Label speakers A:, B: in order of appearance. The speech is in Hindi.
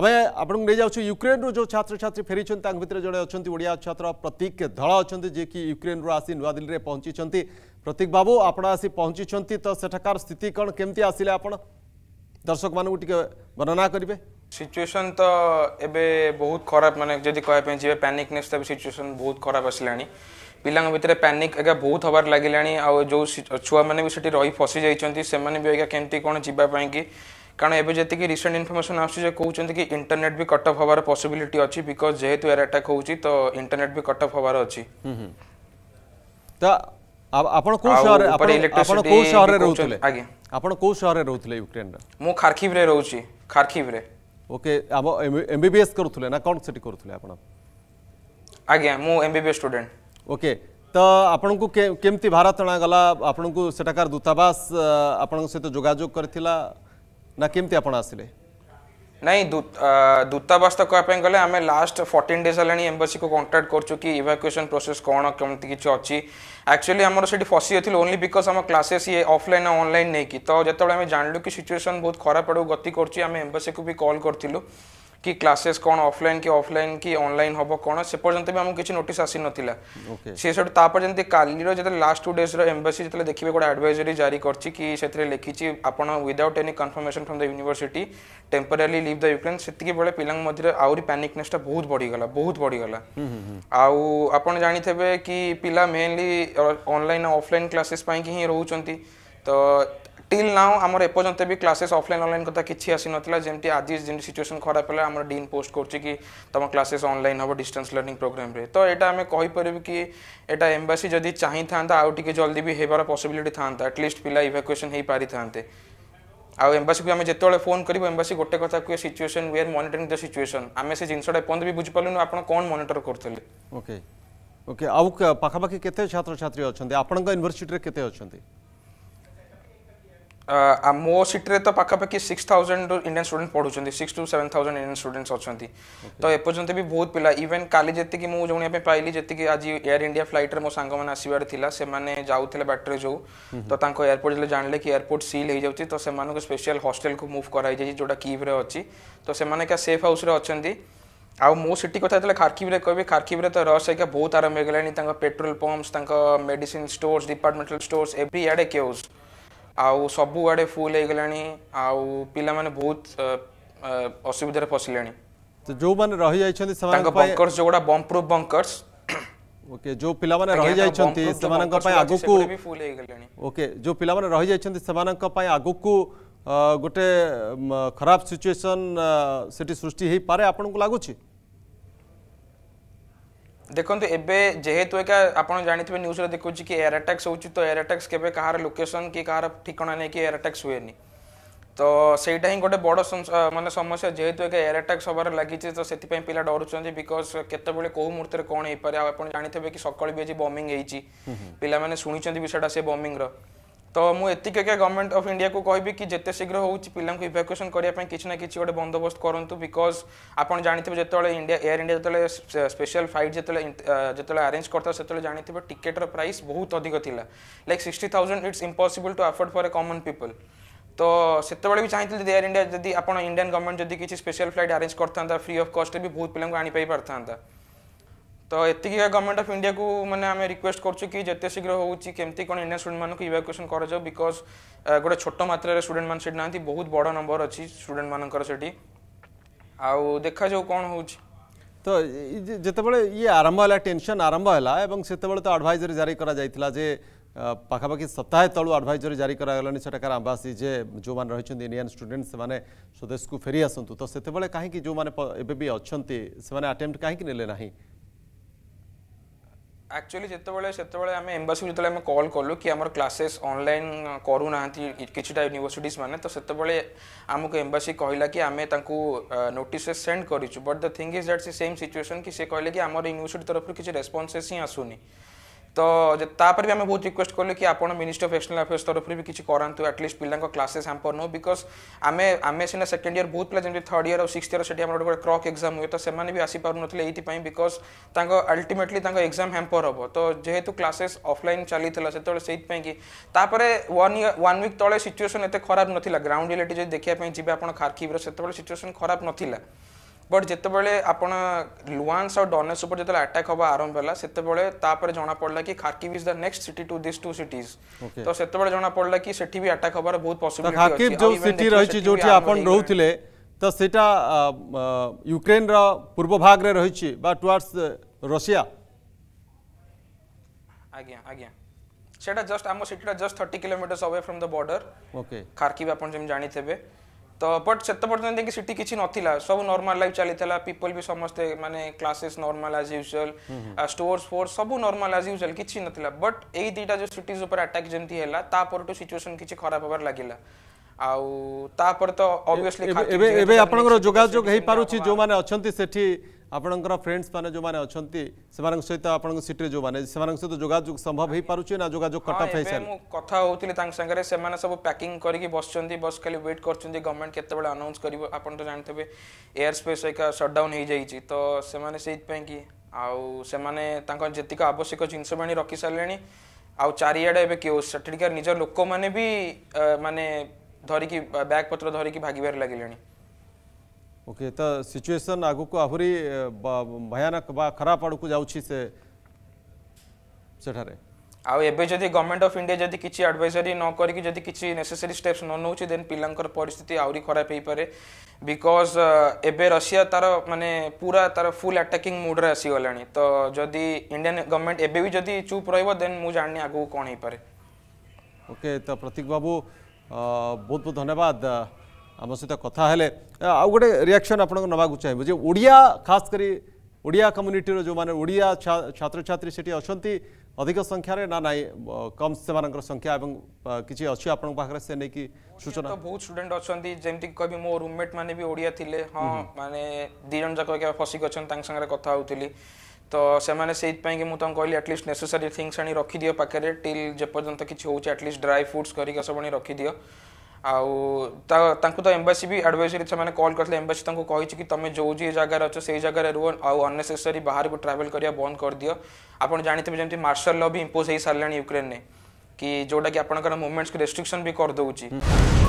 A: અબે આપણો મેજાઉછો યુક્રેન રો જો છાત્ર છાત્રી ફેરીછન તાંગ ભીતરે જોડે અછંતી ઓડિયા છાત્ર પ્રતીક ધળ અછંતી જે કી યુક્રેન રો આસી નવાદિલ રે પહોંચી છંતી પ્રતીક બાબુ આપડા આસી પહોંચી છંતી તો સઠકર સ્થિતિ કણ કેમતી આસિલે આપણ દર્શક માનુ ટીકે ગણના કરીબે
B: સિચ્યુએશન તો એબે બહુત ખરાબ મને જોદી કાય પેંજી પૅનિક નેસ તો સિચ્યુએશન બહુત ખરાબ આસલાણી પિલાંગ ભીતરે પૅનિક અગા બહુત હોબર લાગિલાણી ઓ જો છુઆ મને બી સટી રોય ફસી જાઈ છંતી સે મને બી કેમતી કોણ જીવા પાય કી কারণ এবে যেত রিসেন্ট ইনফরমেশন আসছে যে কৌন কি ইন্টরনেট বি কট অফ হবার পসিবিলিটি অছি বিকজ যেহেতু এর আটাক হচ্ছে তো ইন্টরনেট বি কট অফ হবার অছি তা
A: আপন কোন শহরে আপন কোন শহরে রহুতলে আগে আপন কোন শহরে রহুতলে ইউক্রেন
B: মু খারকিভ রে রহুছি খারকিভ রে ওকে
A: আম এমবিবিএস করুতলে না কোন সেটি করুতলে আপন
B: আগে মু এমবিবিএস স্টুডেন্ট
A: ওকে ତ ଆପଣଙ୍କୁ କେମିତି ଭାରତ ଅଣାଗଲା ଆପଣଙ୍କୁ ସେଠାକାର ଦୂତାବାସ ଆପଣଙ୍କ ସହିତ ଯୋଗାଯୋଗ କରିଥିଲା ନା କେମିତି ଆପଣ ଆସିଲେ
B: ନାଇଁ ଦୂତାବାସ ତ କହିବା ପାଇଁ ଗଲେ ଆମେ ଲାଷ୍ଟ ଫର୍ଟିନ୍ ଡେଜ୍ ହେଲାଣି ଏମ୍ବାସିକୁ କଣ୍ଟାକ୍ଟ କରୁଛୁ କି ଇଭାକୁଏସନ୍ ପ୍ରୋସେସ୍ କ'ଣ କେମିତି କିଛି ଅଛି ଆକ୍ଚୁଆଲି ଆମର ସେଠି ଫସି ଯାଇଥିଲୁ ଓନ୍ଲି ବିକଜ୍ ଆମ କ୍ଲାସେସ୍ ଇଏ ଅଫଲାଇନ୍ ଆଉ ଅନଲାଇନ୍ ନେଇକି ତ ଯେତେବେଳେ ଆମେ ଜାଣିଲୁ କି ସିଚୁଏସନ୍ ବହୁତ ଖରାପ ଆଡ଼କୁ ଗତି କରୁଛି ଆମେ ଏମ୍ବାସିକୁ ବି କଲ୍ କରିଥିଲୁ कि क्लासेस कौन ऑफलाइन कि ऑफलाइन कि ऑनलाइन हम कौन से पर्यटन भी आमको किसी नोटिस आसी नाला सीसुप जमी का लास्ट टू डेज रमबासी जितने देखिए गोटे आडभइजरी जारी करेंगे लिखी आपदाउट any confirmation from the university temporary leave the Ukraine से बड़े पिला आहरी पानिकनेसटा बहुत बढ़ीगला बहुत गला हम्म, हम्म, हम्म। आउ आप जानते हैं कि पिला मेनली अनलाइन अफल क्लासेस हिं रोचार তো টিল নাও আমার এপর্যন্ত বি ক্লাসেস অফলাইন অনলাইন কথা কিছু আসি নথিলা যেমতি আজি যেমতি সিচুয়েশন খারাপ হলে আমার ডিন পোস্ট করছি কি তোমার ক্লাসেস অনলাইন হব ডিস্টেন্স লর্নিং প্রোগ্রামে তো এটা আমি কইপারিবি কি এটা এম্বাসি যদি চাহি থাকে আউ টিকে জলদি বি হবার পসিবিলিটি থাকে আটলিস্ট পিলা ইভাকুয়েসন হয়ে পারি থাকে ଆଉ ଏମ୍ବାସିକୁ ଆମେ ଯେତେବେଳେ ଫୋନ୍ କରିବୁ ଏମ୍ବାସି ଗୋଟେ କଥା କୁହେ situation we are monitoring the situation ଆମେ ସେ ଜିନିଷଟା ଏପର୍ଯ୍ୟନ୍ତ ବି ବୁଝିପାରିଲୁନୁ ଆପଣ କ'ଣ ମନିଟର କରୁଥିଲେ
A: ଓକେ ଓକେ ଆଉ ପାଖାପାଖି କେତେ ଛାତ୍ରଛାତ୍ରୀ ଅଛନ୍ତି ଆପଣଙ୍କ ୟୁନିଭର୍ସିଟିରେ କେତେ ଅଛନ୍ତି
B: ମୋ ସିଟ୍ରେ ତ ପାଖାପାଖି ସିକ୍ସ ଥାଉଜେଣ୍ଡ ଇଣ୍ଡିଆନ୍ ଷ୍ଟୁଡେଣ୍ଟ ପଢ଼ୁଛନ୍ତି six to seven thousand Indian students ଅଛନ୍ତି ତ ଏପର୍ଯ୍ୟନ୍ତ ବି ବହୁତ ପିଲା ଇଭେନ୍ କାଲି ଯେତିକି ମୁଁ ଜଣିବା ପାଇଁ ପାଇଲି ଯେତିକି ଆଜି ଏୟାର ଇଣ୍ଡିଆ ଫ୍ଲାଇଟ୍ରେ ମୋ ସାଙ୍ଗମାନେ ଆସିବାର ଥିଲା ସେମାନେ ଯାଉଥିଲେ ବାଟରେ ଯେଉଁ ତ ତାଙ୍କ ଏୟାରପୋର୍ଟ ଯେତେବେଳେ ଜାଣିଲେ କି ଏୟାରପୋର୍ଟ ସିଲ୍ ହେଇଯାଉଛି ତ ସେମାନଙ୍କୁ ସ୍ପେଶିଆଲ ହଷ୍ଟେଲକୁ ମୁଭ୍ କରାଯାଇଛି ଯେଉଁଟା କିଭ୍ରେ ଅଛି ତ ସେମାନେ ଏକା ସେଫ୍ ହାଉସ୍ରେ ଅଛନ୍ତି ଆଉ ମୋ ସିଟି କଥା ଯେତେବେଳେ ଖାର୍କିବ୍ରେ କହିବି ଖାର୍କିବ୍ରେ ତ ରସ୍ ହେଇକା ବହୁତ ଆରମ୍ଭ ହେଇଗଲାଣି ତାଙ୍କ ପେଟ୍ରୋଲ ପମ୍ପସ୍ ତାଙ୍କ medicine stores departmental stores every ଆଡ଼େ କେଉସ୍ आबुआड़े फुल होगा बहुत असुविधा पशिले
A: जो मैंने रही जाते
B: बम प्रूफ बंकर्स
A: ओके जो पिलाने रही जाइछन्ति सेमानक पय आगु को ओके जो पिलाने रही जाइछन्ति सेमानक पय आगु को गोटे खराब सिचुएशन सेटी सृष्टि हे पारे आपन को लागु छी
B: ଦେଖନ୍ତୁ ଏବେ ଯେହେତୁ ଏକା ଆପଣ ଜାଣିଥିବେ ନ୍ୟୁଜ୍ରେ ଦେଖୁଛି କି ଏୟାର ଆଟାକ୍ସ ହେଉଛି ତ ଏୟାର ଆଟାକ୍ସ କେବେ କାହାର ଲୋକେସନ୍ କି କାହାର ଠିକଣା ନେଇକି ଏୟାର ଆଟାକ୍ସ ହୁଏନି ତ ସେଇଟା ହିଁ ଗୋଟେ ବଡ଼ ମାନେ ସମସ୍ୟା ଯେହେତୁ ଏକା ଏୟାର ଆଟାକ୍ସ ହେବାର ଲାଗିଛି ତ ସେଥିପାଇଁ ପିଲା ଡରୁଛନ୍ତି ବିକଜ କେତେବେଳେ କେଉଁ ମୁହୂର୍ତ୍ତରେ କ'ଣ ହେଇପାରେ ଆଉ ଆପଣ ଜାଣିଥିବେ କି ସକାଳୁ ବି ଆଜି ବମ୍ବିଂ ହେଇଛି ପିଲାମାନେ ଶୁଣିଛନ୍ତି ବି ସେଇଟା ସେ ବମ୍ବିଂର तो मुझे ये गवर्नमेंट अफ इंडिया को कह कि जिते शीघ्र हो पाला इवाकुएसन करने किसी ना कि गोटे बंदोबस्त करूँ बिकज आपत जानते जो इंडिया एयर इंडिया जो स्पेशल फ्लैट जो जो आरेज करता से जानते टिकेटर प्राइस बहुत अधिक थी like sixty thousand it's impossible to afford for a common people तो से भी चाहिए एयर इंडिया जब आप इंडियान गवर्नमेंट जब किसी स्पेशल फ्लैट आरेज करता फ्री अफ कस्ट भी बहुत पिला आनी पार्ता ତ ଏତିକି ଗଭର୍ଣ୍ଣମେଣ୍ଟ ଅଫ୍ ଇଣ୍ଡିଆକୁ ମାନେ ଆମେ ରିକ୍ୱେଷ୍ଟ କରୁଛୁ କି ଯେତେ ଶୀଘ୍ର ହେଉଛି କେମିତି କ'ଣ ଇଣ୍ଡିଆନ୍ ଷ୍ଟୁଡେଣ୍ଟମାନଙ୍କୁ ଇଭାକୁଏସନ୍ କରାଯାଉ ବିକଜ୍ ଗୋଟେ ଛୋଟ ମାତ୍ରାରେ ଷ୍ଟୁଡେଣ୍ଟମାନେ ସେଠି ନାହାନ୍ତି ବହୁତ ବଡ଼ ନମ୍ବର ଅଛି ଷ୍ଟୁଡେଣ୍ଟମାନଙ୍କର ସେଠି ଆଉ ଦେଖାଯାଉ କ'ଣ ହେଉଛି
A: ତ ଯେତେବେଳେ ଇଏ ଆରମ୍ଭ ହେଲା ଟେନସନ୍ ଆରମ୍ଭ ହେଲା ଏବଂ ସେତେବେଳେ ତ ଆଡ଼ଭାଇଜରୀ ଜାରି କରାଯାଇଥିଲା ଯେ ପାଖାପାଖି ସପ୍ତାହେ ତଳୁ ଆଡ଼ଭାଇଜରୀ ଜାରି କରାଗଲାଣି ସେଠାକାର ଆମ୍ବାସୀ ଯେ ଯେଉଁମାନେ ରହିଛନ୍ତି ଇଣ୍ଡିଆନ୍ ଷ୍ଟୁଡେଣ୍ଟ ସେମାନେ ସ୍ୱଦେଶକୁ ଫେରି ଆସନ୍ତୁ ତ ସେତେବେଳେ କାହିଁକି ଯେଉଁମାନେ ଏବେ ବି ଅଛନ୍ତି ସେମାନେ ଆଟେମ୍ପ୍ଟ କାହିଁକି ନେଲେ ନାହିଁ
B: ଆକ୍ଚୁଆଲି ଯେତେବେଳେ ସେତେବେଳେ ଆମେ ଏମ୍ବାସିକୁ ଯେତେବେଳେ ଆମେ କଲ୍ କଲୁ କି ଆମର କ୍ଲାସେସ୍ ଅନଲାଇନ୍ କରୁନାହାନ୍ତି କିଛିଟା ୟୁନିଭର୍ସିଟିଜ୍ ମାନେ ତ ସେତେବେଳେ ଆମକୁ ଏମ୍ବାସି କହିଲା କି ଆମେ ତାଙ୍କୁ ନୋଟିସେସ୍ ସେଣ୍ଡ କରିଛୁ but the thing is that ସେ ସେମ୍ ସିଚୁଏସନ୍ କି ସେ କହିଲେ କି ଆମର ୟୁନିଭର୍ସିଟି ତରଫରୁ କିଛି ରେସ୍ପନ୍ସେସ୍ ହିଁ ଆସୁନି तो तापर भी आम बहुत रिक्वेस्ट कलु कि आप मिनिस्ट्री अफ एक्सटर्नाल अफेयर्स तरफ भी किसी करूँ आटलिस्ट पिला क्लासेस हाम्पर नो बिकज आम आम सीना सेकेंड इयर बहुत जमी थर्ड इयर और सिक्स इयर से गोटे क्रक एक्जाम हुए तो से भी ना ये बिकज अल्टिमेटली एक्जाम हाम्पर हम तो जेहतु क्लासेस अफलाइन चली से कि वन इयर वन विक तले सिचुएसन एत खराब नाला ग्राउंड रिलेटेड जब देखा जी आप खारखीब्र से सिचुएसन खराब नाला बट जितेबले आप लुआंस और डनेस तो तो जो आटाक हवा आरंभ है से जना पड़ा कि Kharkiv is the next city to this two cities तो से जना पड़ा कि सेठी भी आटाक हबार बहुत पॉसिबिलिटी खार्किव जो सिटी रही जो आपण रोले
A: तो सेटा यूक्रेन रा पूर्व भाग रे रही टुवर्ड्स रशिया
B: आज्ञा आज्ञा सेटा जस्ट आम सिटीटा just thirty kilometers away from the border okay Kharkiv आप जानी थे ତ ବଟ୍ ସେତେ ପର୍ଯ୍ୟନ୍ତ ଯାଇକି ସେଠି କିଛି ନଥିଲା ସବୁ ନର୍ମାଲ ଲାଇଫ୍ ଚାଲିଥିଲା ପିପଲ୍ ବି ସମସ୍ତେ ମାନେ classes normal as usual stores ଫୋର୍ସ ସବୁ ନର୍ମାଲ ଆଜ୍ ୟୁଜୁଆଲ୍ କିଛି ନଥିଲା ବଟ୍ ଏଇ ଦୁଇଟା ଯେଉଁ ସିଟିଜ୍ ଉପରେ ଆଟାକ୍ ଯେମିତି ହେଲା ତାପରଠୁ ସିଚୁଏସନ୍ କିଛି ଖରାପ ହେବାର ଲାଗିଲା ଆଉ ତାପରେ ତ ଅବଭିୟସଲି ଏବେ ଏବେ ଆପଣଙ୍କର
A: ଯୋଗାଯୋଗ ହେଇପାରୁଛି ଯେଉଁମାନେ ଅଛନ୍ତି ସେଠି आपणकर फ्रेंड्स मैंने जो मैंने अच्छा से सहित आप सीट्रे जो मैंने सहित जोजोग संभव हो पारे ना जोजोग कटअप
B: कथी सागर से सब पैकिंग करके बस बस खाली व्वेट कर गवर्नमेंट के अनाउंस कर जानते हैं एयर स्पेस एक सटडाउन हो जाए तो सेपाई कि जीक आवश्यक जिनस मैंने रखि सारे आ चारे क्यों से निज लोक मैंने भी मानने धरिकी बैग पत्र धरिकी भागवे लगे
A: ओके तो सिचुएशन आग को आहरी भयानक बा खराब आड़ को जाउछि से
B: एबे जदि गवर्नमेंट ऑफ इंडिया जदि किछि एडवाइजरी न करी जदि किछि नेसेसरी स्टेप्स न नउछि देन पिलांकर परिस्थिति आउरी खराब हेई परे बिकॉज एबे रशिया तार माने पूरा तार फुल अटैकिंग मूड रे आसी गलाणी तो जदि इंडियन गवर्नमेंट एबे भी जदि चुप रहबो देन मु जाननी आगु कोन हेई परे
A: ओके तो प्रतीक बाबू बहुत बहुत धन्यवाद आम सहित कथा आउ गोटे रिएक्शन आपको नवाक चाहिए जो ओडिया खास करी ओडिया कम्युनिटी जो मैंने ओडिया छात्र छात्री से अच्छा अधिक संख्यार ना ना कम से संख्या एवं किसी अच्छी आप नहीं कि सूचना तो
B: बहुत स्टूडेंट अच्छा जमी कह मो रूममेट मैंने भी ओडिया थे हाँ मैंने दिजन जाक फसिक अच्छे कथा होती तो से मुझे कहली आटलिस्ट नेसेसरी थिंग्स आनी रखिदियो पाखे टिल जपर्यंत किसी होटलिस्ट ड्राई फ्रुट्स करके सब आनी रखिदियो तो आम्बासी भी आडभैजरी से कल करते एम्बासी कही तुम जो जी जगार अच्छ से जगार रुह आनेसेसरी बाहर को ट्रावेल करा बंद कर दियो आप जानते हैं जमी मार्शल ल भी इम्पोज हो सारे यूक्रेन ने कि जोटा कि आपंकर मुवमेंट्स को रेस्ट्रिक्शन भी कर दूसरी